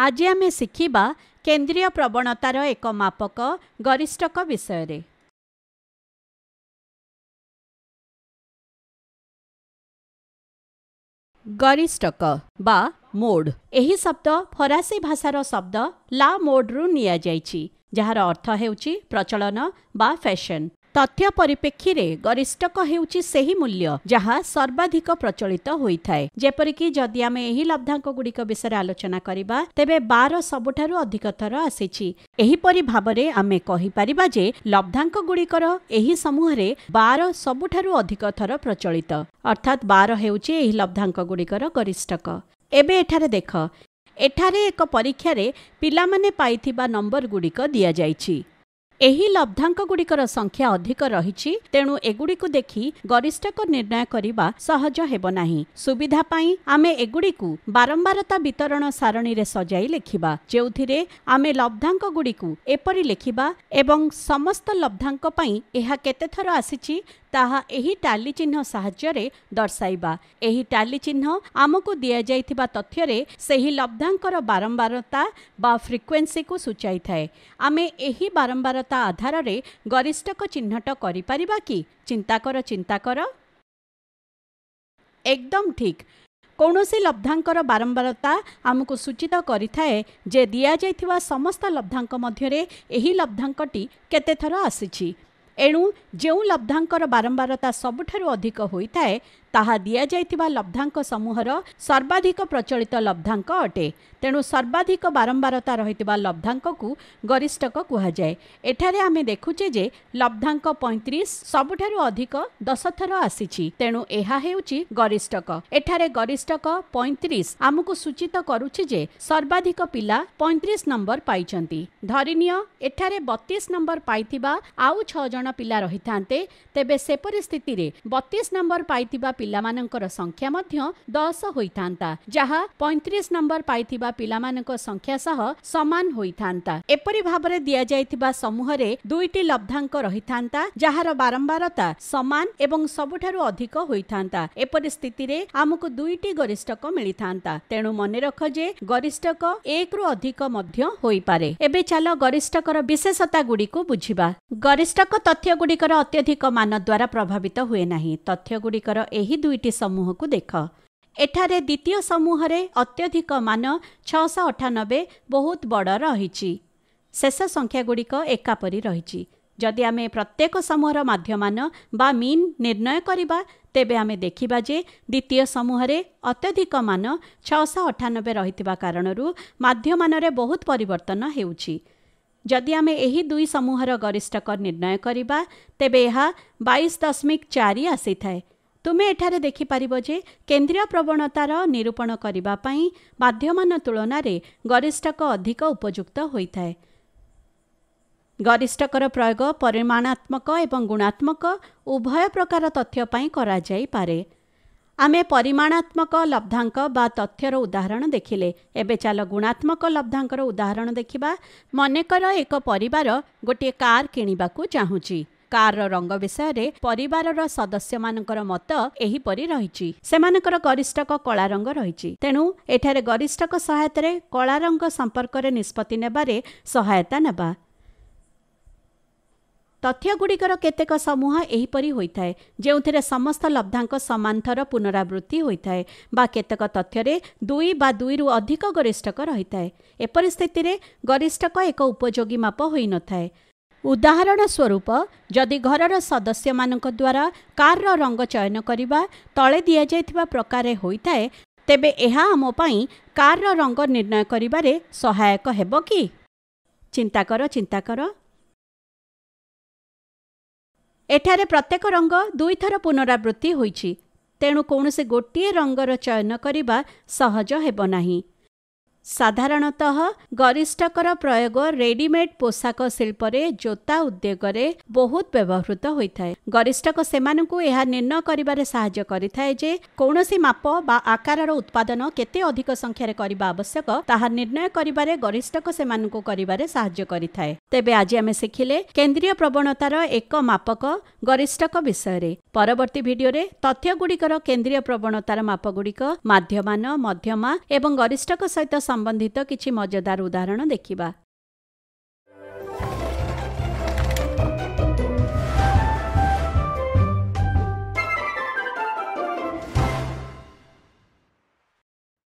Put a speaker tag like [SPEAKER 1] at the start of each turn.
[SPEAKER 1] ଆଜି ଆମେ ଶିଖିବା କେନ୍ଦ୍ରୀୟ ପ୍ରବଣତାର ଏକ ମାପକ ଗରିଷ୍ଠକ ବିଷୟରେ ଗରିଷ୍ଠକ ବା ମୋଡ୍ ଏହି ଶବ୍ଦ ଫରାସୀ ଭାଷାର ଶବ୍ଦ ଲା ମୋଡ୍ରୁ ନିଆଯାଇଛି ଯାହାର ଅର୍ଥ ହେଉଛି ପ୍ରଚଳନ ବା ଫ୍ୟାସନ୍ ତଥ୍ୟ ପରିପ୍ରେକ୍ଷୀରେ ଗରିଷ୍ଠକ ହେଉଛି ସେହି ମୂଲ୍ୟ ଯାହା ସର୍ବାଧିକ ପ୍ରଚଳିତ ହୋଇଥାଏ ଯେପରିକି ଯଦି ଆମେ ଏହି ଲବ୍ଧାଙ୍କଗୁଡ଼ିକ ବିଷୟରେ ଆଲୋଚନା କରିବା ତେବେ ବାର ସବୁଠାରୁ ଅଧିକ ଥର ଆସିଛି ଏହିପରି ଭାବରେ ଆମେ କହିପାରିବା ଯେ ଲବ୍ଧାଙ୍କଗୁଡ଼ିକର ଏହି ସମୂହରେ ବାର ସବୁଠାରୁ ଅଧିକ ଥର ପ୍ରଚଳିତ ଅର୍ଥାତ୍ ବାର ହେଉଛି ଏହି ଲବ୍ଧାଙ୍କଗୁଡ଼ିକର ଗରିଷ୍ଠକ ଏବେ ଏଠାରେ ଦେଖ ଏଠାରେ ଏକ ପରୀକ୍ଷାରେ ପିଲାମାନେ ପାଇଥିବା ନମ୍ବରଗୁଡ଼ିକ ଦିଆଯାଇଛି ଏହି ଲବ୍ଧାଙ୍କଗୁଡ଼ିକର ସଂଖ୍ୟା ଅଧିକ ରହିଛି ତେଣୁ ଏଗୁଡ଼ିକୁ ଦେଖି ଗରିଷ୍ଠକ ନିର୍ଣ୍ଣୟ କରିବା ସହଜ ହେବ ନାହିଁ ସୁବିଧା ପାଇଁ ଆମେ ଏଗୁଡ଼ିକୁ ବାରମ୍ବାରତା ବିତରଣ ସାରଣୀରେ ସଜାଇ ଲେଖିବା ଯେଉଁଥିରେ ଆମେ ଲବ୍ଧାଙ୍କଗୁଡ଼ିକୁ ଏପରି ଲେଖିବା ଏବଂ ସମସ୍ତ ଲବ୍ଧାଙ୍କ ପାଇଁ ଏହା କେତେଥର ଆସିଛି ତାହା ଏହି ଟାଲି ଚିହ୍ନ ସାହାଯ୍ୟରେ ଦର୍ଶାଇବା ଏହି ଟାଲି ଚିହ୍ନ ଆମକୁ ଦିଆଯାଇଥିବା ତଥ୍ୟରେ ସେହି ଲବ୍ଧାଙ୍କର ବାରମ୍ବାରତା ବା ଫ୍ରିକ୍ୱେନ୍ସିକୁ ସୂଚାଇଥାଏ ଆମେ ଏହି ବାରମ୍ବାରତା ଆଧାରରେ ଗରିଷ୍ଠକ ଚିହ୍ନଟ କରିପାରିବା କି ଚିନ୍ତା କର ଚିନ୍ତା କର ଏକଦମ୍ ଠିକ୍ କୌଣସି ଲବ୍ଧାଙ୍କର ବାରମ୍ବାରତା ଆମକୁ ସୂଚିତ କରିଥାଏ ଯେ ଦିଆଯାଇଥିବା ସମସ୍ତ ଲବ୍ଧାଙ୍କ ମଧ୍ୟରେ ଏହି ଲବ୍ଧାଙ୍କଟି କେତେଥର ଆସିଛି ଏଣୁ ଯେଉଁ ଲବ୍ଧାଙ୍କର ବାରମ୍ବାରତା ସବୁଠାରୁ ଅଧିକ ହୋଇଥାଏ ତାହା ଦିଆଯାଇଥିବା ଲବ୍ଧାଙ୍କ ସମୂହର ସର୍ବାଧିକ ପ୍ରଚଳିତ ଲବ୍ଧାଙ୍କ ଅଟେ ତେଣୁ ସର୍ବାଧିକ ବାରମ୍ବାରତା ରହିଥିବା ଲବ୍ଧାଙ୍କକୁ ଗରିଷ୍ଠକ କୁହାଯାଏ ଏଠାରେ ଆମେ ଦେଖୁଛେ ଯେ ଲବ୍ଧାଙ୍କ ପଇଁତିରିଶ ସବୁଠାରୁ ଅଧିକ ଦଶଥର ଆସିଛି ତେଣୁ ଏହା ହେଉଛି ଗରିଷ୍ଠକ ଏଠାରେ ଗରିଷ୍ଠକ ପଇଁତିରିଶ ଆମକୁ ସୂଚିତ କରୁଛି ଯେ ସର୍ବାଧିକ ପିଲା ପଇଁତିରିଶ ନମ୍ବର ପାଇଛନ୍ତି ଧରିନିଅ ଏଠାରେ ବତିଶ ନମ୍ବର ପାଇଥିବା ଆଉ ଛଅ ଜଣ ପିଲା ରହିଥାନ୍ତେ ତେବେ ସେପରି ସ୍ଥିତିରେ ବତିଶ ନମ୍ବର ପାଇଥିବା ପିଲାମାନଙ୍କର ସଂଖ୍ୟା ମଧ୍ୟ ଦଶ ହୋଇଥାନ୍ତା ଯାହା ପଇଁତିରିଶ ନମ୍ବର ପାଇଥିବା ପିଲାମାନଙ୍କ ସଂଖ୍ୟା ସହ ସମାନ ହୋଇଥାନ୍ତା ଏପରି ଭାବରେ ଦିଆଯାଇଥିବା ସମୂହରେ ଦୁଇଟି ଲବ୍ଧାଙ୍କ ରହିଥାନ୍ତା ଯାହାର ବାରମ୍ବାରତା ସମାନ ଏବଂ ସବୁଠାରୁ ଅଧିକ ହୋଇଥାନ୍ତା ଏପରି ସ୍ଥିତିରେ ଆମକୁ ଦୁଇଟି ଗରିଷ୍ଠକ ମିଳିଥାନ୍ତା ତେଣୁ ମନେରଖ ଯେ ଗରିଷ୍ଠକ ଏକରୁ ଅଧିକ ମଧ୍ୟ ହୋଇପାରେ ଏବେ ଚାଲ ଗରିଷ୍ଠକର ବିଶେଷତା ଗୁଡ଼ିକୁ ବୁଝିବା ଗରିଷ୍ଠକ ତଥ୍ୟଗୁଡ଼ିକର ଅତ୍ୟଧିକ ମାନ ଦ୍ୱାରା ପ୍ରଭାବିତ ହୁଏ ନାହିଁ ତଥ୍ୟଗୁଡ଼ିକର ଏହି ଏହି ଦୁଇଟି ସମୂହକୁ ଦେଖ ଏଠାରେ ଦ୍ୱିତୀୟ ସମୂହରେ ଅତ୍ୟଧିକ ମାନ ଛଅଶହ ଅଠାନବେ ବହୁତ ବଡ଼ ରହିଛି ଶେଷ ସଂଖ୍ୟାଗୁଡ଼ିକ ଏକାପରି ରହିଛି ଯଦି ଆମେ ପ୍ରତ୍ୟେକ ସମୂହର ମାଧ୍ୟମାନ ବା ମିନ୍ ନିର୍ଣ୍ଣୟ କରିବା ତେବେ ଆମେ ଦେଖିବା ଯେ ଦ୍ୱିତୀୟ ସମୂହରେ ଅତ୍ୟଧିକ ମାନ ଛଅଶହ ଅଠାନବେ ରହିଥିବା କାରଣରୁ ମାଧ୍ୟମାନରେ ବହୁତ ପରିବର୍ତ୍ତନ ହେଉଛି ଯଦି ଆମେ ଏହି ଦୁଇ ସମୂହର ଗରିଷ୍ଠକ ନିର୍ଣ୍ଣୟ କରିବା ତେବେ ଏହା ବାଇଶ ଦଶମିକ ଚାରି ଆସିଥାଏ ତୁମେ ଏଠାରେ ଦେଖିପାରିବ ଯେ କେନ୍ଦ୍ରୀୟ ପ୍ରବଣତାର ନିରୂପଣ କରିବା ପାଇଁ ମାଧ୍ୟମାନ ତୁଳନାରେ ଗରିଷ୍ଠକ ଅଧିକ ଉପଯୁକ୍ତ ହୋଇଥାଏ ଗରିଷ୍ଠକର ପ୍ରୟୋଗ ପରିମାଣାତ୍ମକ ଏବଂ ଗୁଣାତ୍ମକ ଉଭୟ ପ୍ରକାର ତଥ୍ୟ ପାଇଁ କରାଯାଇପାରେ ଆମେ ପରିମାଣାତ୍ମକ ଲବ୍ଧାଙ୍କ ବା ତଥ୍ୟର ଉଦାହରଣ ଦେଖିଲେ ଏବେ ଚାଲ ଗୁଣାତ୍ମକ ଲବ୍ଧାଙ୍କର ଉଦାହରଣ ଦେଖିବା ମନେକର ଏକ ପରିବାର ଗୋଟିଏ କାର୍ କିଣିବାକୁ ଚାହୁଁଛି କାର୍ର ରଙ୍ଗ ବିଷୟରେ ପରିବାରର ସଦସ୍ୟମାନଙ୍କର ମତ ଏହିପରି ରହିଛି ସେମାନଙ୍କର ଗରିଷ୍ଠକ କଳା ରଙ୍ଗ ରହିଛି ତେଣୁ ଏଠାରେ ଗରିଷ୍ଠକ ସହାୟତାରେ କଳା ରଙ୍ଗ ସମ୍ପର୍କରେ ନିଷ୍ପତ୍ତି ନେବାରେ ସହାୟତା ନେବା ତଥ୍ୟଗୁଡ଼ିକର କେତେକ ସମୂହ ଏହିପରି ହୋଇଥାଏ ଯେଉଁଥିରେ ସମସ୍ତ ଲବ୍ଧାଙ୍କ ସମାନ ଥର ପୁନରାବୃତ୍ତି ହୋଇଥାଏ ବା କେତେକ ତଥ୍ୟରେ ଦୁଇ ବା ଦୁଇରୁ ଅଧିକ ଗରିଷ୍ଠକ ରହିଥାଏ ଏପରି ସ୍ଥିତିରେ ଗରିଷ୍ଠକ ଏକ ଉପଯୋଗୀ ମାପ ହୋଇନଥାଏ ଉଦାହରଣ ସ୍ୱରୂପ ଯଦି ଘରର ସଦସ୍ୟମାନଙ୍କ ଦ୍ୱାରା କାର୍ର ରଙ୍ଗ ଚୟନ କରିବା ତଳେ ଦିଆଯାଇଥିବା ପ୍ରକାରେ ହୋଇଥାଏ ତେବେ ଏହା ଆମ ପାଇଁ କାର୍ର ରଙ୍ଗ ନିର୍ଣ୍ଣୟ କରିବାରେ ସହାୟକ ହେବ କି ଚିନ୍ତା କର ଚିନ୍ତା କର ଏଠାରେ ପ୍ରତ୍ୟେକ ରଙ୍ଗ ଦୁଇଥର ପୁନରାବୃତ୍ତି ହୋଇଛି ତେଣୁ କୌଣସି ଗୋଟିଏ ରଙ୍ଗର ଚୟନ କରିବା ସହଜ ହେବ ନାହିଁ ସାଧାରଣତଃ ଗରିଷ୍ଠକର ପ୍ରୟୋଗ ରେଡିମେଡ୍ ପୋଷାକ ଶିଳ୍ପରେ ଜୋତା ଉଦ୍ୟୋଗରେ ବହୁତ ବ୍ୟବହୃତ ହୋଇଥାଏ ଗରିଷ୍ଠକ ସେମାନଙ୍କୁ ଏହା ନିର୍ଣ୍ଣୟ କରିବାରେ ସାହାଯ୍ୟ କରିଥାଏ ଯେ କୌଣସି ମାପ ବା ଆକାରର ଉତ୍ପାଦନ କେତେ ଅଧିକ ସଂଖ୍ୟାରେ କରିବା ଆବଶ୍ୟକ ତାହା ନିର୍ଣ୍ଣୟ କରିବାରେ ଗରିଷ୍ଠକ ସେମାନଙ୍କୁ କରିବାରେ ସାହାଯ୍ୟ କରିଥାଏ ତେବେ ଆଜି ଆମେ ଶିଖିଲେ କେନ୍ଦ୍ରୀୟ ପ୍ରବଣତାର ଏକ ମାପକ ଗରିଷ୍ଠକ ବିଷୟରେ ପରବର୍ତ୍ତୀ ଭିଡ଼ିଓରେ ତଥ୍ୟଗୁଡ଼ିକର କେନ୍ଦ୍ରୀୟ ପ୍ରବଣତାର ମାପଗୁଡ଼ିକ ମାଧ୍ୟମାନ ମଧ୍ୟମା ଏବଂ ଗରିଷ୍ଠକ ସହିତ ସମ୍ବନ୍ଧିତ କିଛି ମଜାଦାର ଉଦାହରଣ ଦେଖିବା